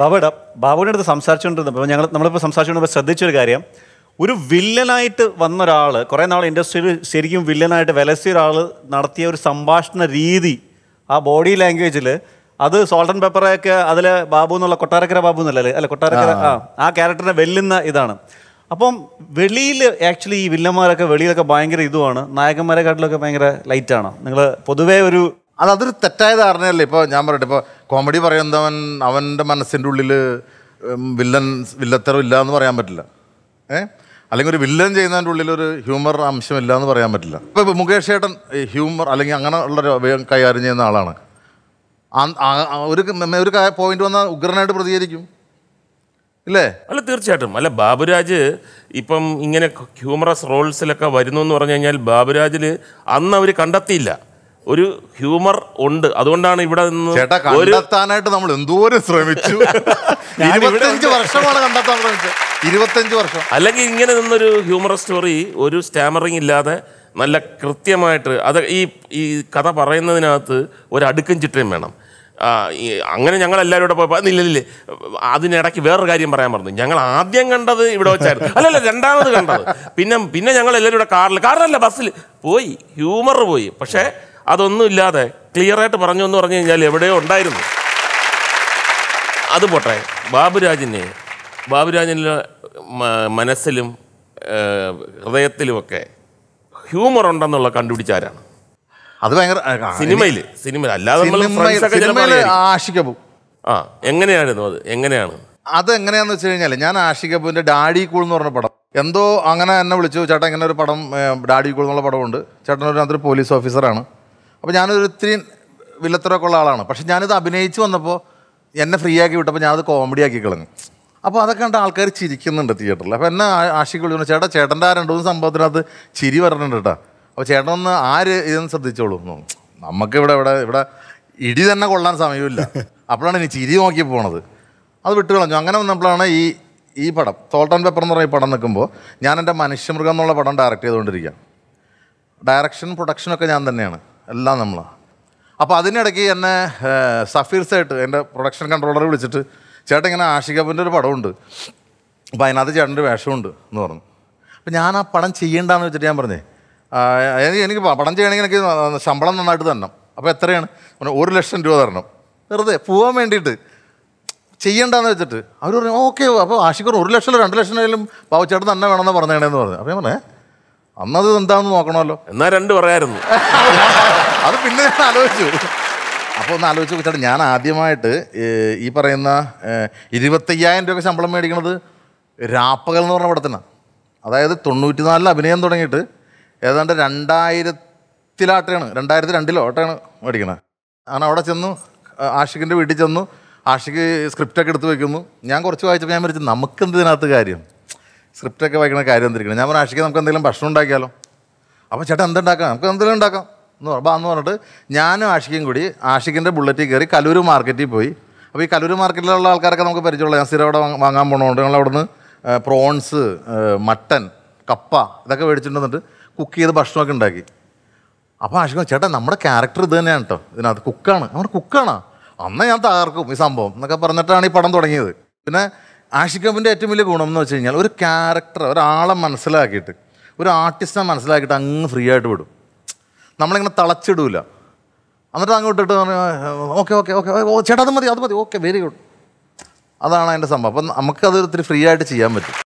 ബാബയുടെ ബാബുവിൻ്റെ അടുത്ത് സംസാരിച്ചുകൊണ്ടിരുന്നപ്പോൾ ഞങ്ങൾ നമ്മളിപ്പോൾ സംസാരിച്ചുകൊണ്ടിരുന്നപ്പോൾ ശ്രദ്ധിച്ചൊരു കാര്യം ഒരു വില്ലനായിട്ട് വന്ന ഒരാൾ കുറേ നാൾ ഇൻഡസ്ട്രിയിൽ ശരിക്കും വില്ലനായിട്ട് വിലസിയ ഒരാൾ നടത്തിയ ഒരു സംഭാഷണ രീതി ആ ബോഡി ലാംഗ്വേജിൽ അത് സോൾട്ട് ആൻഡ് പെപ്പറൊക്കെ അതിൽ ബാബു എന്നുള്ള കൊട്ടാരക്കര ബാബു എന്നല്ലേ അല്ല കൊട്ടാരക്കര ആ ആ ക്യാരക്ടറിനെ വെല്ലുന്ന ഇതാണ് അപ്പം വെളിയിൽ ആക്ച്വലി ഈ വില്ലന്മാരൊക്കെ വെളിയിലൊക്കെ ഭയങ്കര ഇതുമാണ് കാട്ടിലൊക്കെ ഭയങ്കര ലൈറ്റാണ് നിങ്ങൾ പൊതുവേ ഒരു അത് അതൊരു തെറ്റായ ധാരണയല്ലേ ഇപ്പോൾ ഞാൻ പറയട്ടെ ഇപ്പോൾ കോമഡി പറയുന്നവൻ അവൻ്റെ മനസ്സിൻ്റെ ഉള്ളിൽ വില്ലൻ വില്ലത്തരം ഇല്ല എന്ന് പറയാൻ പറ്റില്ല ഏ അല്ലെങ്കിൽ ഒരു വില്ലൻ ചെയ്യുന്നതിൻ്റെ ഉള്ളിൽ ഒരു ഹ്യൂമർ അംശം ഇല്ല എന്ന് പറയാൻ പറ്റില്ല ഇപ്പോൾ ഇപ്പോൾ മുകേഷ് ചേട്ടൻ ഹ്യൂമർ അല്ലെങ്കിൽ അങ്ങനെ ഉള്ളൊരു ഉപയോഗം കൈകാര്യം ചെയ്യുന്ന ആളാണ് ഒരു ഒരു പോയിന്റ് വന്നാൽ ഉഗ്രനായിട്ട് പ്രതികരിക്കും ഇല്ലേ അല്ല തീർച്ചയായിട്ടും അല്ല ബാബുരാജ് ഇപ്പം ഇങ്ങനെ ഹ്യൂമറസ് റോൾസിലൊക്കെ വരുന്നു എന്ന് പറഞ്ഞു കഴിഞ്ഞാൽ ബാബുരാജിൽ അന്ന് അവർ കണ്ടെത്തിയില്ല ഒരു ഹ്യൂമർ ഉണ്ട് അതുകൊണ്ടാണ് ഇവിടെ നിന്ന് കണ്ടെത്താനായിട്ട് നമ്മൾ എന്തോരം ശ്രമിച്ചു വർഷമാണ് വർഷം അല്ലെങ്കിൽ ഇങ്ങനെ നിന്നൊരു ഹ്യൂമർ സ്റ്റോറി ഒരു സ്റ്റാമറിങ് ഇല്ലാതെ നല്ല കൃത്യമായിട്ട് അത് ഈ ഈ കഥ പറയുന്നതിനകത്ത് ഒരു അടുക്കും ചിട്ടയും വേണം അങ്ങനെ ഞങ്ങൾ എല്ലാവരും ഇവിടെ പോയപ്പോൾ ഇല്ല അതിനിടയ്ക്ക് വേറൊരു കാര്യം പറയാൻ പറഞ്ഞു ഞങ്ങൾ ആദ്യം കണ്ടത് ഇവിടെ വെച്ചായിരുന്നു അല്ലല്ല രണ്ടാമത് കണ്ടത് പിന്നെ പിന്നെ ഞങ്ങൾ എല്ലാവരും ഇവിടെ കാറിൽ കാറിലല്ല ബസ്സിൽ പോയി ഹ്യൂമർ പോയി പക്ഷേ അതൊന്നുമില്ലാതെ ക്ലിയറായിട്ട് പറഞ്ഞു എന്ന് പറഞ്ഞു കഴിഞ്ഞാൽ എവിടെയോ ഉണ്ടായിരുന്നു അത് പോട്ടെ ബാബുരാജിനെ ബാബുരാജിൻ്റെ മനസ്സിലും ഹൃദയത്തിലുമൊക്കെ ഹ്യൂമർ ഉണ്ടെന്നുള്ള കണ്ടുപിടിച്ചാരാണ് അത് ഭയങ്കര സിനിമയിൽ സിനിമ അല്ലാതെ ആഷിക്കപ്പും ആ എങ്ങനെയായിരുന്നു അത് എങ്ങനെയാണ് അത് എങ്ങനെയാന്ന് വെച്ച് കഴിഞ്ഞാൽ ഞാൻ ആഷിക് ഡാഡി കൂൾ എന്ന് പറഞ്ഞ പടം എന്തോ അങ്ങനെ എന്നെ വിളിച്ചു ചേട്ടൻ ഇങ്ങനെ ഒരു പടം ഡാഡി കൂൾ എന്നുള്ള പടമുണ്ട് ചേട്ടൻ ഒരു പോലീസ് ഓഫീസറാണ് അപ്പോൾ ഞാനൊരു ഒത്തിരി വില്ലത്തരമൊക്കെ ഉള്ള ആളാണ് പക്ഷെ ഞാനിത് അഭിനയിച്ച് വന്നപ്പോൾ എന്നെ ഫ്രീ ആക്കി വിട്ടപ്പോൾ ഞാനത് കോമഡി ആക്കി കളഞ്ഞു അപ്പോൾ അതൊക്കെ കണ്ട ആൾക്കാർ ചിരിക്കുന്നുണ്ട് തിയേറ്ററിൽ അപ്പോൾ എന്നെ ആശയ്ക്ക് വിളിച്ചു ചേട്ടാ ചേട്ടൻ്റെ ആ രണ്ട് മൂന്ന് സംഭവത്തിനകത്ത് ചിരി വരണുണ്ട് കേട്ടോ അപ്പോൾ ചേട്ടൻ ഒന്ന് ആര് ഇതെന്ന് ശ്രദ്ധിച്ചോളൂ നമുക്കിവിടെ ഇവിടെ ഇവിടെ ഇടി തന്നെ കൊള്ളാൻ സമയമില്ല അപ്പോഴാണ് ഇനി ചിരി നോക്കി പോണത് അത് വിട്ട് കളഞ്ഞു അങ്ങനെ വന്നപ്പോഴാണ് ഈ ഈ പടം തോൾട്ട് പേപ്പർ എന്ന് പറയുന്ന പടം നിൽക്കുമ്പോൾ ഞാൻ എൻ്റെ മനുഷ്യമൃഗം എന്നുള്ള പടം ഡയറക്റ്റ് ചെയ്തുകൊണ്ടിരിക്കുക ഡയറക്ഷൻ പ്രൊഡക്ഷനൊക്കെ ഞാൻ തന്നെയാണ് എല്ലാം നമ്മളാണ് അപ്പോൾ അതിനിടയ്ക്ക് എന്നെ സഫീർ സേട്ട് എൻ്റെ പ്രൊഡക്ഷൻ കൺട്രോളർ വിളിച്ചിട്ട് ചേട്ടൻ ഇങ്ങനെ ആഷികപ്പൻ്റെ ഒരു പടമുണ്ട് അപ്പോൾ അതിനകത്ത് ചേട്ടൻ്റെ വേഷമുണ്ട് എന്ന് പറഞ്ഞു അപ്പോൾ ഞാൻ ആ പടം ചെയ്യേണ്ടെന്ന് വെച്ചിട്ട് ഞാൻ പറഞ്ഞേ എനിക്ക് എനിക്ക് പടം ചെയ്യണമെങ്കിൽ എനിക്ക് ശമ്പളം നന്നായിട്ട് തരണം അപ്പോൾ എത്രയാണ് ഒരു ലക്ഷം രൂപ തരണം വെറുതെ പോകാൻ വേണ്ടിയിട്ട് ചെയ്യണ്ടെന്ന് വെച്ചിട്ട് അവർ പറഞ്ഞു ഓക്കെ അപ്പോൾ ആഷിക്കർ ഒരു ലക്ഷം രണ്ട് ലക്ഷം ആയാലും ചേട്ടൻ തന്നെ വേണമെന്ന് പറഞ്ഞേണെന്ന് പറഞ്ഞു അപ്പോൾ ഞാൻ പറഞ്ഞേ അന്നത് എന്താണെന്ന് നോക്കണമല്ലോ എന്നാ രണ്ട് പറയായിരുന്നു അത് പിന്നെ ഞാൻ ആലോചിച്ചു അപ്പോൾ ഒന്ന് ആലോചിച്ച് വെച്ചാൽ ഞാൻ ആദ്യമായിട്ട് ഈ പറയുന്ന ഇരുപത്തയ്യായിരം രൂപ ശമ്പളം മേടിക്കുന്നത് രാപ്പകൽ എന്ന് പറഞ്ഞ പടത്തിനാണ് അതായത് തൊണ്ണൂറ്റിനാലിൽ അഭിനയം തുടങ്ങിയിട്ട് ഏതാണ്ട് രണ്ടായിരത്തിലാട്ടയാണ് രണ്ടായിരത്തി രണ്ടിലോ ഓട്ടയാണ് മേടിക്കണത് ഞാൻ അവിടെ ചെന്നു ആഷിഖിൻ്റെ വീട്ടിൽ ചെന്നു ആഷിഖ് സ്ക്രിപ്റ്റൊക്കെ എടുത്ത് വെക്കുന്നു ഞാൻ കുറച്ച് വായിച്ചപ്പോൾ ഞാൻ മരിച്ചു നമുക്കെന്തിനകത്ത് കാര്യം സ്ക്രിപ്റ്റൊക്കെ വായിക്കുന്ന കാര്യം എന്തിരിക്കണം ഞാൻ പറഞ്ഞു ആഷിക്ക് നമുക്ക് എന്തെങ്കിലും ഭക്ഷണം ഉണ്ടാക്കിയാലോ അപ്പോൾ ചേട്ടാ എന്തുണ്ടാക്കാം നമുക്ക് എന്തെങ്കിലും ഉണ്ടാക്കാം എന്ന് അപ്പോൾ അന്ന് പറഞ്ഞിട്ട് ഞാനും ആഷിക്കും കൂടി ആഷിക്കിൻ്റെ ബുള്ളറ്റിൽ കയറി കലൂർ മാർക്കറ്റിൽ പോയി അപ്പോൾ ഈ കലൂർ മാർക്കറ്റിലുള്ള ആൾക്കാരൊക്കെ നമുക്ക് പരിചയമുള്ള ഞാൻ സ്ഥിരം അവിടെ വാങ്ങാൻ പോകണമുണ്ട് ഞങ്ങൾ അവിടുന്ന് പ്രോൺസ് മട്ടൻ കപ്പ ഇതൊക്കെ മേടിച്ചിട്ടുണ്ടെന്നിട്ട് കുക്ക് ചെയ്ത് ഭക്ഷണമൊക്കെ ഉണ്ടാക്കി അപ്പോൾ ആഷിക്കും ചേട്ടാ നമ്മുടെ ക്യാരക്ടർ ഇത് തന്നെയാണ് കേട്ടോ ഇതിനകത്ത് കുക്കാണ് നമ്മുടെ കുക്കാണ് അന്ന് ഞാൻ തകർക്കും ഈ സംഭവം എന്നൊക്കെ പറഞ്ഞിട്ടാണ് ഈ പടം തുടങ്ങിയത് പിന്നെ ആഷിക്കപ്പിൻ്റെ ഏറ്റവും വലിയ ഗുണം എന്ന് വെച്ച് കഴിഞ്ഞാൽ ഒരു ക്യാരക്ടർ ഒരാളെ മനസ്സിലാക്കിയിട്ട് ഒരു ആർട്ടിസ്റ്റിനെ മനസ്സിലാക്കിയിട്ട് അങ്ങ് ഫ്രീ ആയിട്ട് വിടും നമ്മളിങ്ങനെ തളച്ചിടൂല എന്നിട്ട് അങ്ങോട്ട് ഇട്ട് ഓക്കെ ഓക്കെ ഓക്കെ ചേട്ടാ അത് മതി അത് മതി ഓക്കെ വെരി ഗുഡ് അതാണ് അതിൻ്റെ സംഭവം അപ്പം നമുക്കത് ഒത്തിരി ഫ്രീ ആയിട്ട് ചെയ്യാൻ പറ്റും